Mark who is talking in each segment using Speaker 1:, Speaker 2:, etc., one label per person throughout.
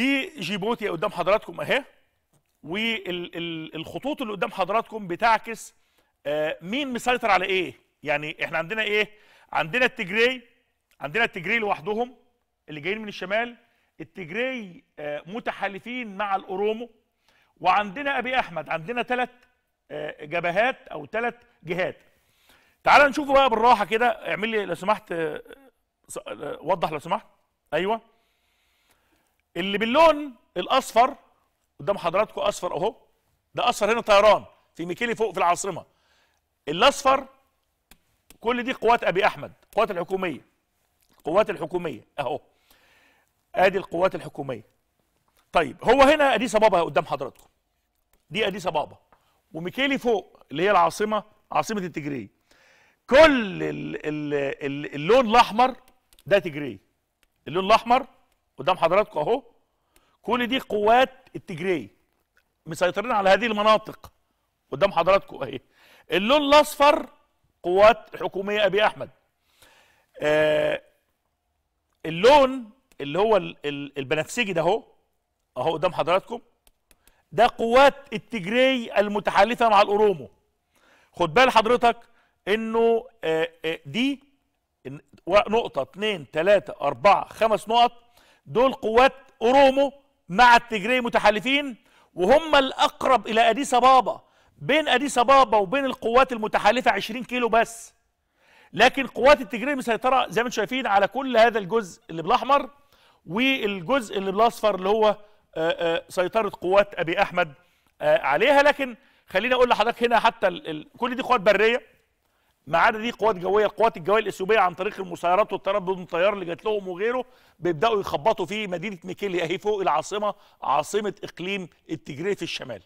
Speaker 1: دي جيبوتي قدام حضراتكم اهي والخطوط اللي قدام حضراتكم بتعكس آه، مين مسيطر على ايه يعني احنا عندنا ايه عندنا التجري عندنا التجري لوحدهم اللي جايين من الشمال التجري آه، متحالفين مع الاورومو وعندنا ابي احمد عندنا ثلاث آه، جبهات او ثلاث جهات تعال نشوف بقى بالراحه كده اعمل لي لو سمحت وضح لو سمحت ايوه اللي باللون الاصفر قدام حضراتكم اصفر اهو ده اصفر هنا طيران في ميكيلي فوق في العاصمه الاصفر كل دي قوات ابي احمد القوات الحكوميه القوات الحكوميه اهو ادي القوات الحكوميه طيب هو هنا ادي بابا قدام حضراتكم دي ادي بابا وميكيلي فوق اللي هي العاصمه عاصمه التجري كل اللون الاحمر ده تجري اللون الاحمر قدام حضراتكم اهو كل دي قوات التجريه مسيطرين على هذه المناطق قدام حضراتكم اهي اللون الاصفر قوات حكوميه ابي احمد آه اللون اللي هو البنفسجي ده اهو اهو قدام حضراتكم ده قوات التجري المتحالفه مع الاورومو خد بال حضرتك انه آه, آه، دي نقطه 2 3 4 5 نقط دول قوات أورومو مع التجري متحالفين وهم الأقرب إلى أديس أبابا بين أديس أبابا وبين القوات المتحالفة 20 كيلو بس لكن قوات التجري مسيطرة زي ما انتم شايفين على كل هذا الجزء اللي بالأحمر والجزء اللي بالأصفر اللي هو سيطرة قوات أبي أحمد عليها لكن خليني أقول لحضرتك هنا حتى كل دي قوات برية ما عدا دي قوات جويه القوات الجويه الاثيوبيه عن طريق المسيرات والطيارات بدون طيار اللي جات لهم وغيره بيبداوا يخبطوا في مدينه ميكيلي اهي فوق العاصمه عاصمه اقليم التجري في الشمال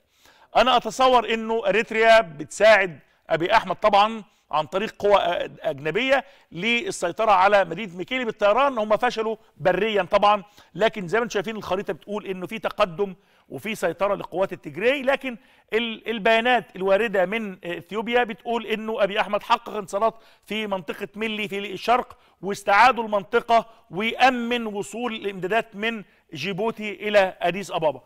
Speaker 1: انا اتصور انه اريتريا بتساعد ابي احمد طبعا عن طريق قوى اجنبيه للسيطره على مدينه ميكيلي بالطيران هم فشلوا بريا طبعا لكن زي ما انتم شايفين الخريطه بتقول انه في تقدم وفي سيطرة لقوات التجري لكن البيانات الواردة من اثيوبيا بتقول انه ابي احمد حقق انتصارات في منطقة ملي في الشرق واستعادوا المنطقة وامن وصول الامدادات من جيبوتي الى اديس ابابا